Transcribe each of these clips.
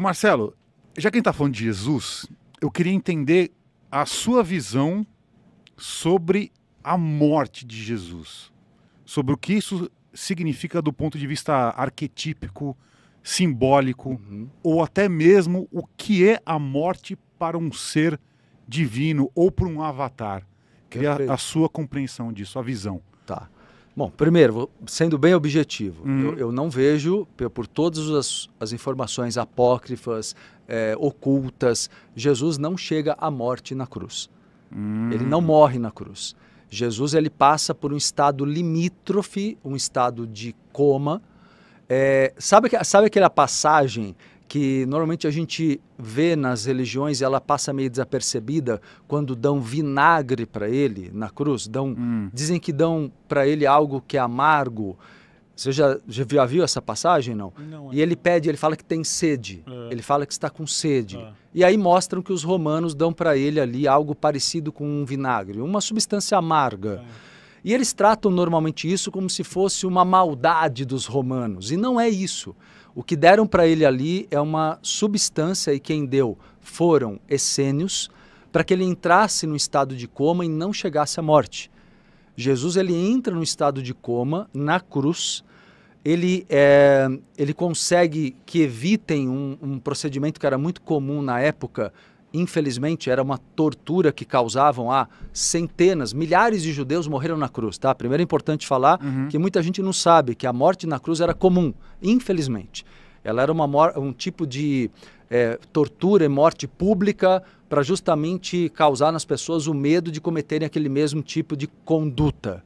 Marcelo, já que a gente está falando de Jesus, eu queria entender a sua visão sobre a morte de Jesus, sobre o que isso significa do ponto de vista arquetípico, simbólico, uhum. ou até mesmo o que é a morte para um ser divino ou para um avatar. Queria a sua compreensão disso, a visão. Tá. Bom, primeiro, sendo bem objetivo, uhum. eu, eu, não vejo, por todas as, as informações apócrifas, é, ocultas, Jesus não chega à morte na cruz. Uhum. Ele não morre na cruz. Jesus ele passa por um estado limítrofe, um estado de coma. É, sabe, sabe aquela passagem que normalmente a gente vê nas religiões, ela passa meio desapercebida quando dão vinagre para ele na cruz, dão, hum. dizem que dão para ele algo que é amargo. Você já, já viu essa passagem, não? não E ele pede, ele fala que tem sede, é. ele fala que está com sede. É. E aí mostram que os romanos dão para ele ali algo parecido com um vinagre, uma substância amarga. É. E eles tratam normalmente isso como se fosse uma maldade dos romanos, e não é isso. O que deram para ele ali é uma substância, e quem deu foram essênios, para que ele entrasse no estado de coma e não chegasse à morte. Jesus ele entra no estado de coma na cruz, ele, é, ele consegue que evitem um, um procedimento que era muito comum na época, infelizmente, era uma tortura que causavam a centenas, milhares de judeus morreram na cruz, tá? Primeiro é importante falar uhum. que muita gente não sabe que a morte na cruz era comum, infelizmente. Ela era uma um tipo de é, tortura e morte pública para justamente causar nas pessoas o medo de cometerem aquele mesmo tipo de conduta.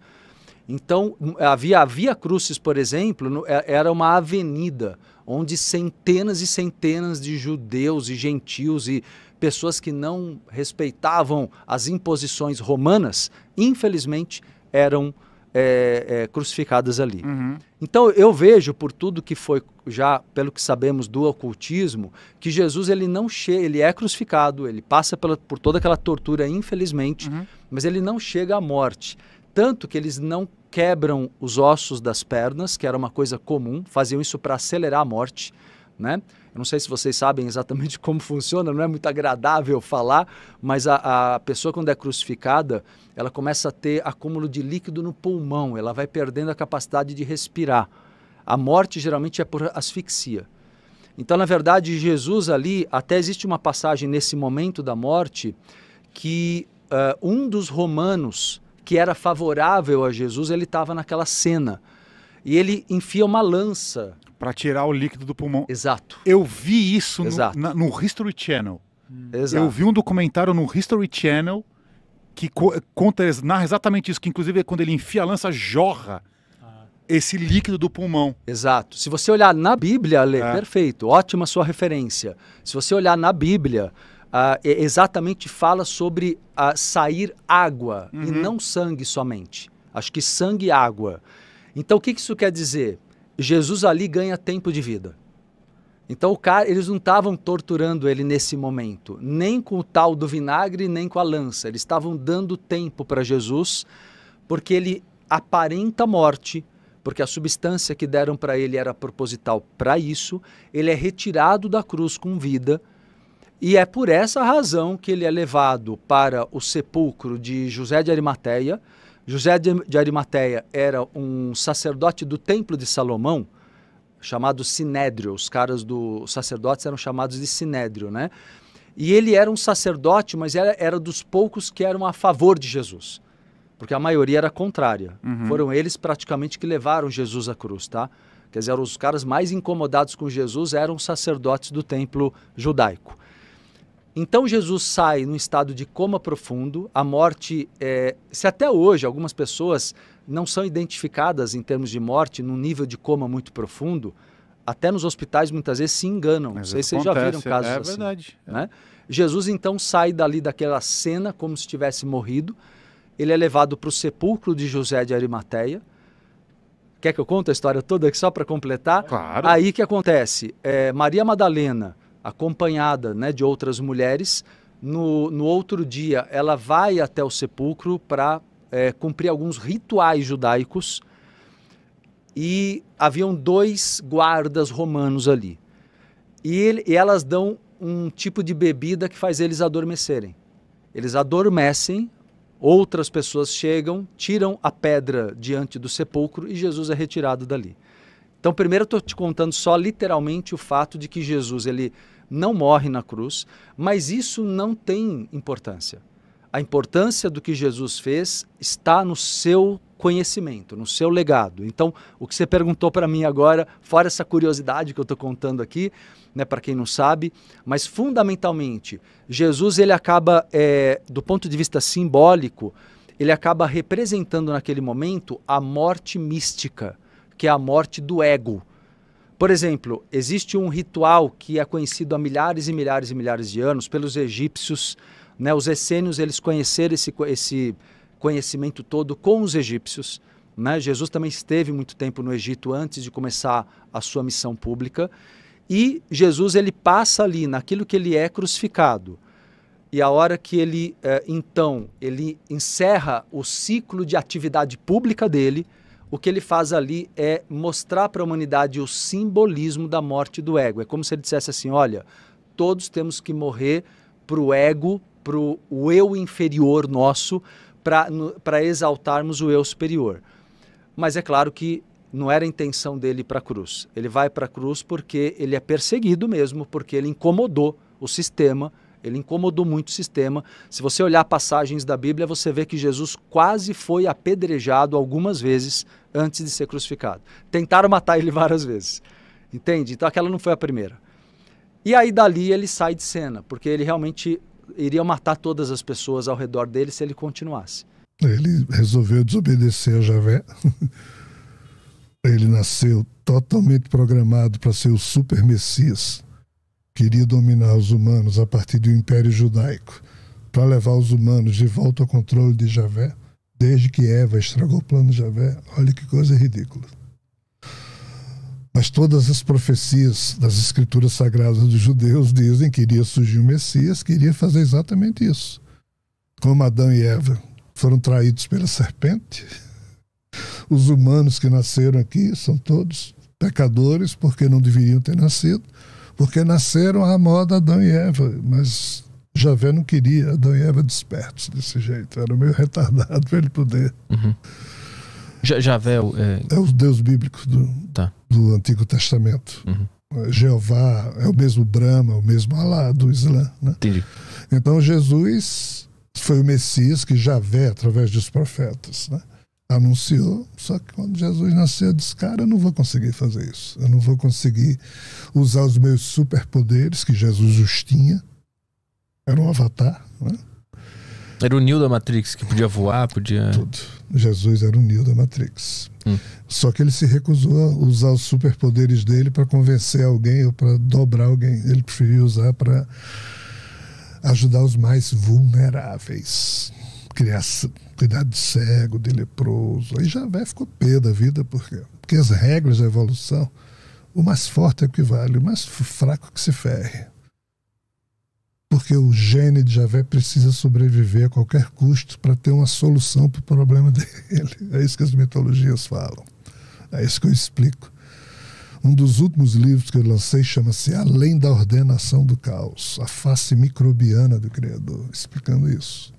Então, hum, havia a Via Crucis, por exemplo, no, é, era uma avenida onde centenas e centenas de judeus e gentios e pessoas que não respeitavam as imposições romanas, infelizmente, eram é, é, crucificadas ali. Uhum. Então eu vejo por tudo que foi já pelo que sabemos do ocultismo que Jesus ele não chega, ele é crucificado, ele passa pela, por toda aquela tortura infelizmente, uhum. mas ele não chega à morte, tanto que eles não quebram os ossos das pernas, que era uma coisa comum, faziam isso para acelerar a morte. Né? Eu não sei se vocês sabem exatamente como funciona, não é muito agradável falar, mas a, a pessoa, quando é crucificada, ela começa a ter acúmulo de líquido no pulmão, ela vai perdendo a capacidade de respirar. A morte geralmente é por asfixia. Então, na verdade, Jesus ali, até existe uma passagem nesse momento da morte que uh, um dos romanos que era favorável a Jesus, ele estava naquela cena e ele enfia uma lança. Para tirar o líquido do pulmão. Exato. Eu vi isso Exato. No, na, no History Channel. Hum. Exato. Eu vi um documentário no History Channel que co conta, narra exatamente isso, que inclusive é quando ele enfia a lança, jorra ah. esse líquido do pulmão. Exato. Se você olhar na Bíblia, Ale, é. perfeito, ótima sua referência. Se você olhar na Bíblia, ah, é, exatamente fala sobre ah, sair água uhum. e não sangue somente. Acho que sangue e água. Então o que isso quer dizer? Jesus ali ganha tempo de vida. Então o cara, eles não estavam torturando ele nesse momento, nem com o tal do vinagre, nem com a lança. Eles estavam dando tempo para Jesus, porque ele aparenta morte, porque a substância que deram para ele era proposital para isso. Ele é retirado da cruz com vida. E é por essa razão que ele é levado para o sepulcro de José de Arimateia, José de Arimateia era um sacerdote do templo de Salomão, chamado Sinédrio. Os caras do sacerdotes eram chamados de Sinédrio, né? E ele era um sacerdote, mas era, era dos poucos que eram a favor de Jesus. Porque a maioria era contrária. Uhum. Foram eles praticamente que levaram Jesus à cruz, tá? Quer dizer, os caras mais incomodados com Jesus eram os sacerdotes do templo judaico. Então Jesus sai num estado de coma profundo, a morte, é, se até hoje algumas pessoas não são identificadas em termos de morte num nível de coma muito profundo, até nos hospitais muitas vezes se enganam. Mas não sei se vocês já viram casos é assim. É verdade. Né? Jesus então sai dali daquela cena como se tivesse morrido. Ele é levado para o sepulcro de José de Arimateia. Quer que eu conte a história toda aqui só para completar? Claro. Aí que acontece, é, Maria Madalena acompanhada né, de outras mulheres. No, no outro dia, ela vai até o sepulcro para é, cumprir alguns rituais judaicos e haviam dois guardas romanos ali. E, ele, e, elas dão um tipo de bebida que faz eles adormecerem. Eles adormecem, outras pessoas chegam, tiram a pedra diante do sepulcro e Jesus é retirado dali. Então, primeiro eu estou te contando só literalmente o fato de que Jesus ele não morre na cruz, mas isso não tem importância. A importância do que Jesus fez está no seu conhecimento, no seu legado. Então, o que você perguntou para mim agora, fora essa curiosidade que eu estou contando aqui, né, para quem não sabe, mas fundamentalmente, Jesus ele acaba, é, do ponto de vista simbólico, ele acaba representando naquele momento a morte mística que é a morte do ego. Por exemplo, existe um ritual que é conhecido há milhares e milhares e milhares de anos pelos egípcios. Né? Os essênios eles conheceram esse, esse conhecimento todo com os egípcios. Né? Jesus também esteve muito tempo no Egito antes de começar a sua missão pública. E Jesus ele passa ali naquilo que ele é crucificado. E a hora que ele eh, então ele encerra o ciclo de atividade pública dele, o que ele faz ali é mostrar para a humanidade o simbolismo da morte do ego. É como se ele dissesse assim: olha, todos temos que morrer para o ego, para o eu inferior nosso, para exaltarmos o eu superior. Mas é claro que não era a intenção dele para a cruz. Ele vai para a cruz porque ele é perseguido mesmo, porque ele incomodou o sistema ele incomodou muito o sistema. Se você olhar passagens da Bíblia, você vê que Jesus quase foi apedrejado algumas vezes antes de ser crucificado. Tentaram matar ele várias vezes. Entende? Então aquela não foi a primeira. E aí dali ele sai de cena, porque ele realmente iria matar todas as pessoas ao redor dele se ele continuasse. Ele resolveu desobedecer a Javé. Ele nasceu totalmente programado para ser o super Messias queria dominar os humanos a partir do Império Judaico, para levar os humanos de volta ao controle de Javé, desde que Eva estragou o plano de Javé. Olha que coisa ridícula. Mas todas as profecias das escrituras sagradas dos judeus dizem que iria surgir o Messias, que iria fazer exatamente isso. Como Adão e Eva foram traídos pela serpente, os humanos que nasceram aqui são todos pecadores porque não deveriam ter nascido porque nasceram à moda Adão e Eva, mas Javé não queria Adão e Eva despertos desse jeito. Era meio retardado para ele poder. Uhum. Javé é, é... é o deus bíblico do, tá. do Antigo Testamento. Uhum. É, Jeová é o mesmo Brahma, é o mesmo Alá do Islã. Né? Entendi. Então Jesus foi o Messias que Javé, através dos profetas, né? anunciou, só que quando Jesus nasceu, eu disse, cara, eu não vou conseguir fazer isso. Eu não vou conseguir usar os meus superpoderes, que Jesus os tinha. Era um avatar, né? Era o Neo da Matrix, que podia voar, podia... Tudo. Jesus era o Neo da Matrix. Hum. Só que ele se recusou a usar os superpoderes dele para convencer alguém ou para dobrar alguém. Ele preferiu usar para ajudar os mais vulneráveis criação, cuidar de cego, de leproso. Aí Javé ficou pé da vida, porque, porque as regras da evolução, o mais forte é o que vale, o mais fraco é que se ferre. Porque o gene de Javé precisa sobreviver a qualquer custo para ter uma solução para o problema dele. É isso que as mitologias falam. É isso que eu explico. Um dos últimos livros que eu lancei chama-se Além da Ordenação do Caos, a face microbiana do Criador, explicando isso.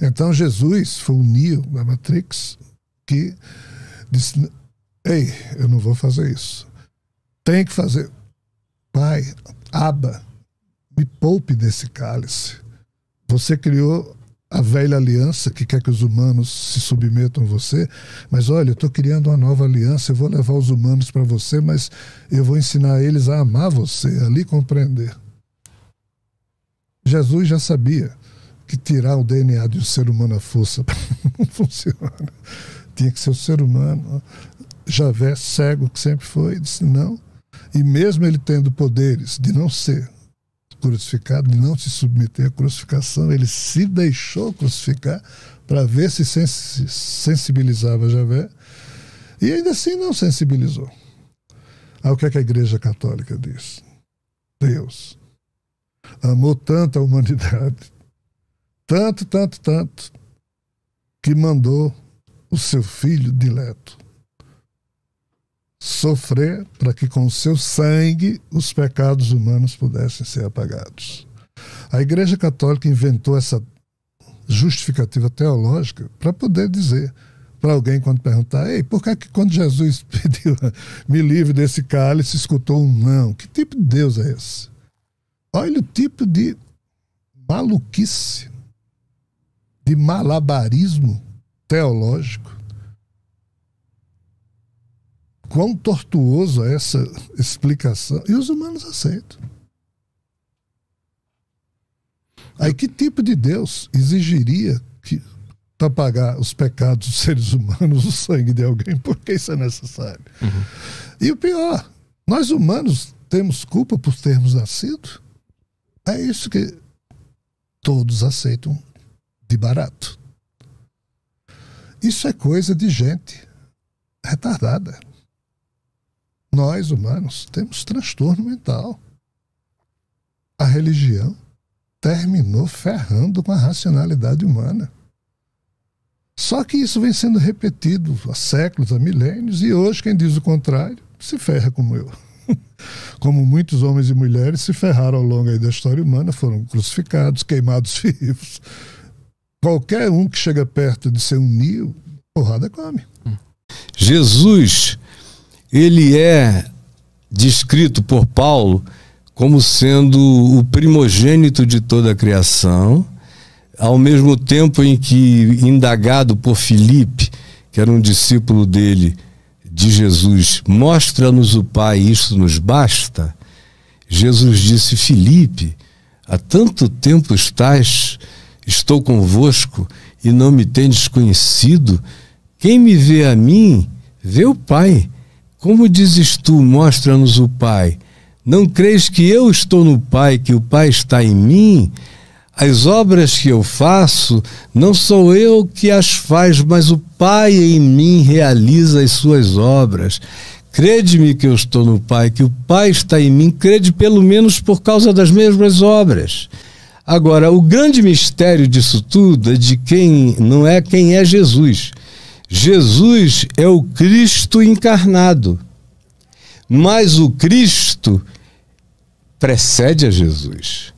Então Jesus foi o Neo da Matrix que disse: Ei, eu não vou fazer isso. Tem que fazer. Pai, aba, me poupe desse cálice. Você criou a velha aliança que quer que os humanos se submetam a você, mas olha, eu estou criando uma nova aliança, eu vou levar os humanos para você, mas eu vou ensinar eles a amar você, a lhe compreender. Jesus já sabia que tirar o DNA de um ser humano à força não funciona. Tinha que ser o um ser humano. Javé, cego que sempre foi, disse não. E mesmo ele tendo poderes de não ser crucificado, de não se submeter à crucificação, ele se deixou crucificar para ver se sensibilizava Javé. E ainda assim não sensibilizou. Aí o que, é que a Igreja Católica diz? Deus amou tanto a humanidade tanto, tanto, tanto, que mandou o seu filho dileto sofrer para que com o seu sangue os pecados humanos pudessem ser apagados. A Igreja Católica inventou essa justificativa teológica para poder dizer para alguém quando perguntar, ei, por que, é que quando Jesus pediu me livre desse cálice, escutou um não? Que tipo de Deus é esse? Olha o tipo de maluquice de malabarismo teológico. Quão tortuosa é essa explicação. E os humanos aceitam. Aí que tipo de Deus exigiria que para pagar os pecados dos seres humanos o sangue de alguém? Por que isso é necessário? Uhum. E o pior, nós humanos temos culpa por termos nascido? É isso que todos aceitam de barato. Isso é coisa de gente retardada. Nós, humanos, temos transtorno mental. A religião terminou ferrando com a racionalidade humana. Só que isso vem sendo repetido há séculos, há milênios, e hoje quem diz o contrário se ferra como eu. Como muitos homens e mulheres se ferraram ao longo da história humana, foram crucificados, queimados vivos, Qualquer um que chega perto de ser um nil, porrada come. Hum. Jesus, ele é descrito por Paulo como sendo o primogênito de toda a criação, ao mesmo tempo em que indagado por Filipe, que era um discípulo dele, de Jesus, mostra-nos o Pai, isso nos basta. Jesus disse: Filipe, há tanto tempo estás estou convosco e não me tendes conhecido, quem me vê a mim, vê o Pai. Como dizes tu, mostra-nos o Pai. Não creis que eu estou no Pai, que o Pai está em mim? As obras que eu faço, não sou eu que as faz, mas o Pai em mim realiza as suas obras. Crede-me que eu estou no Pai, que o Pai está em mim, crede pelo menos por causa das mesmas obras. Agora, o grande mistério disso tudo é de quem não é quem é Jesus. Jesus é o Cristo encarnado. Mas o Cristo precede a Jesus.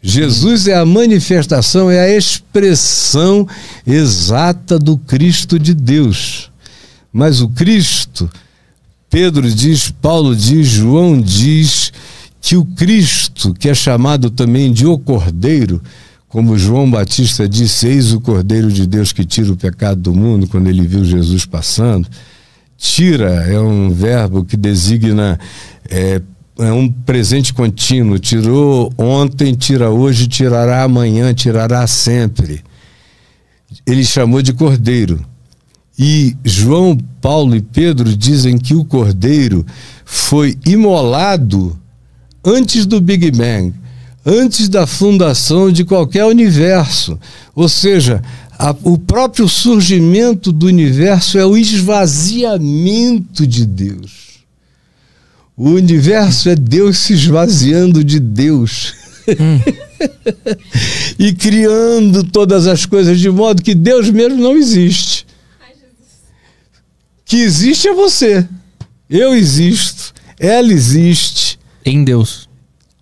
Jesus é a manifestação, é a expressão exata do Cristo de Deus. Mas o Cristo, Pedro diz, Paulo diz, João diz, que o Cristo, que é chamado também de o Cordeiro, como João Batista disse, eis o Cordeiro de Deus que tira o pecado do mundo, quando ele viu Jesus passando. Tira é um verbo que designa é, é um presente contínuo. Tirou ontem, tira hoje, tirará amanhã, tirará sempre. Ele chamou de cordeiro. E João, Paulo e Pedro dizem que o cordeiro foi imolado antes do Big Bang, antes da fundação de qualquer universo. Ou seja, a, o próprio surgimento do universo é o esvaziamento de Deus. O universo é Deus se esvaziando de Deus. Hum. e criando todas as coisas de modo que Deus mesmo não existe. Que existe é você. Eu existo. Ela existe em Deus.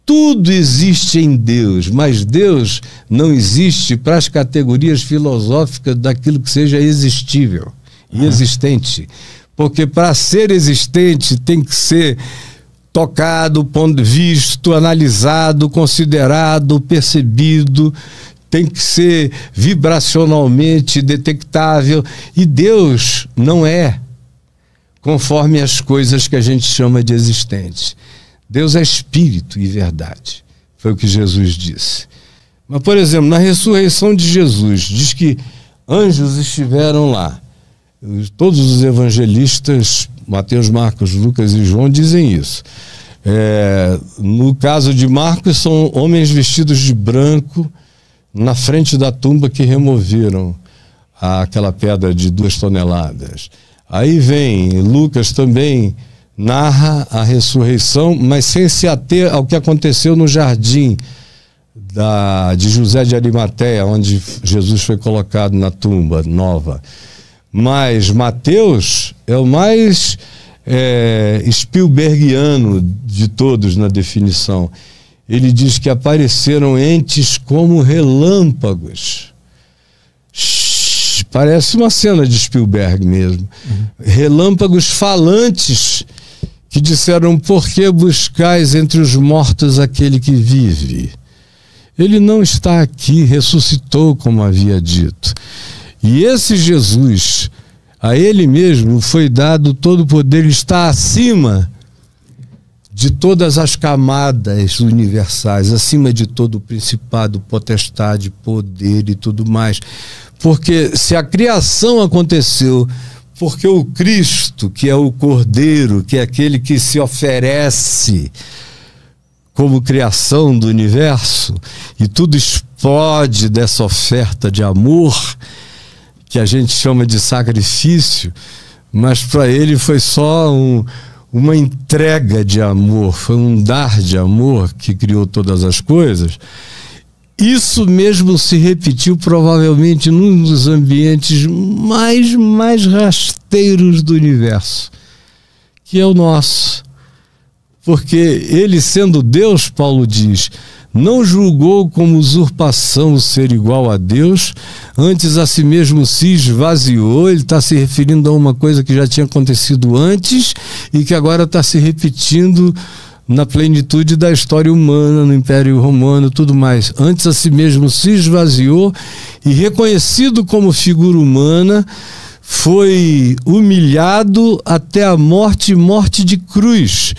Tudo existe em Deus, mas Deus não existe para as categorias filosóficas daquilo que seja existível e ah. existente. Porque para ser existente tem que ser tocado, ponto visto, analisado, considerado, percebido, tem que ser vibracionalmente detectável. E Deus não é conforme as coisas que a gente chama de existentes. Deus é espírito e verdade. Foi o que Jesus disse. Mas, por exemplo, na ressurreição de Jesus, diz que anjos estiveram lá. Todos os evangelistas, Mateus, Marcos, Lucas e João, dizem isso. É, no caso de Marcos, são homens vestidos de branco na frente da tumba que removeram aquela pedra de duas toneladas. Aí vem Lucas também narra a ressurreição, mas sem se ater ao que aconteceu no jardim da, de José de Arimateia, onde Jesus foi colocado na tumba nova. Mas Mateus é o mais é, Spielbergiano de todos na definição. Ele diz que apareceram entes como relâmpagos. Parece uma cena de Spielberg mesmo. Uhum. Relâmpagos falantes que disseram: Por que buscais entre os mortos aquele que vive? Ele não está aqui, ressuscitou, como havia dito. E esse Jesus, a ele mesmo foi dado todo o poder, ele está acima de todas as camadas universais, acima de todo o principado, potestade, poder e tudo mais. Porque se a criação aconteceu porque o Cristo, que é o Cordeiro, que é aquele que se oferece como criação do universo, e tudo explode dessa oferta de amor, que a gente chama de sacrifício, mas para ele foi só um, uma entrega de amor, foi um dar de amor que criou todas as coisas. Isso mesmo se repetiu provavelmente num dos ambientes mais, mais rasteiros do universo, que é o nosso. Porque ele, sendo Deus, Paulo diz, não julgou como usurpação o ser igual a Deus, antes a si mesmo se esvaziou. Ele está se referindo a uma coisa que já tinha acontecido antes e que agora está se repetindo na plenitude da história humana, no Império Romano, tudo mais. Antes a si mesmo se esvaziou e reconhecido como figura humana, foi humilhado até a morte, morte de cruz,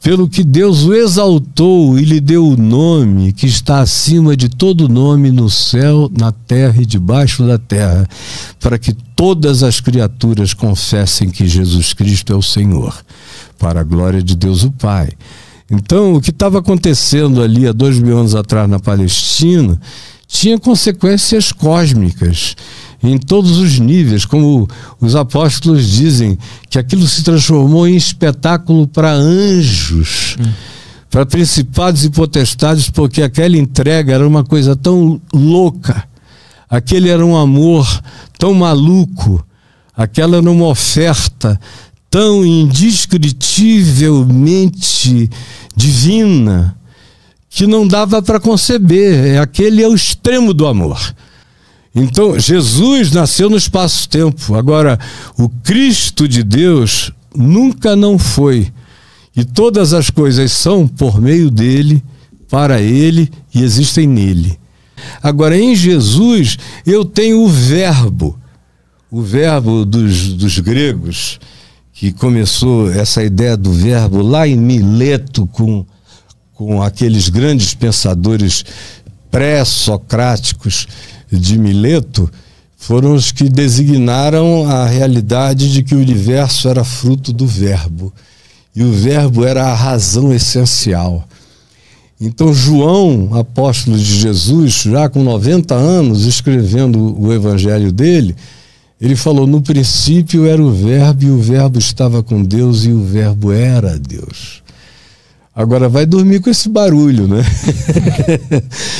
pelo que Deus o exaltou e lhe deu o nome que está acima de todo nome no céu, na terra e debaixo da terra, para que todas as criaturas confessem que Jesus Cristo é o Senhor para a glória de Deus o Pai. Então, o que estava acontecendo ali há dois mil anos atrás na Palestina tinha consequências cósmicas em todos os níveis, como os apóstolos dizem, que aquilo se transformou em espetáculo para anjos, hum. para principados e potestades, porque aquela entrega era uma coisa tão louca, aquele era um amor tão maluco, aquela era uma oferta tão indescritivelmente divina que não dava para conceber. É aquele é o extremo do amor. Então, Jesus nasceu no espaço-tempo. Agora, o Cristo de Deus nunca não foi. E todas as coisas são por meio dele, para ele e existem nele. Agora, em Jesus, eu tenho o Verbo, o Verbo dos, dos gregos, que começou essa ideia do verbo lá em Mileto com, com aqueles grandes pensadores pré-socráticos de Mileto, foram os que designaram a realidade de que o universo era fruto do verbo. E o verbo era a razão essencial. Então, João, apóstolo de Jesus, já com 90 anos, escrevendo o evangelho dele, ele falou: no princípio era o Verbo, e o Verbo estava com Deus, e o Verbo era Deus. Agora vai dormir com esse barulho, né?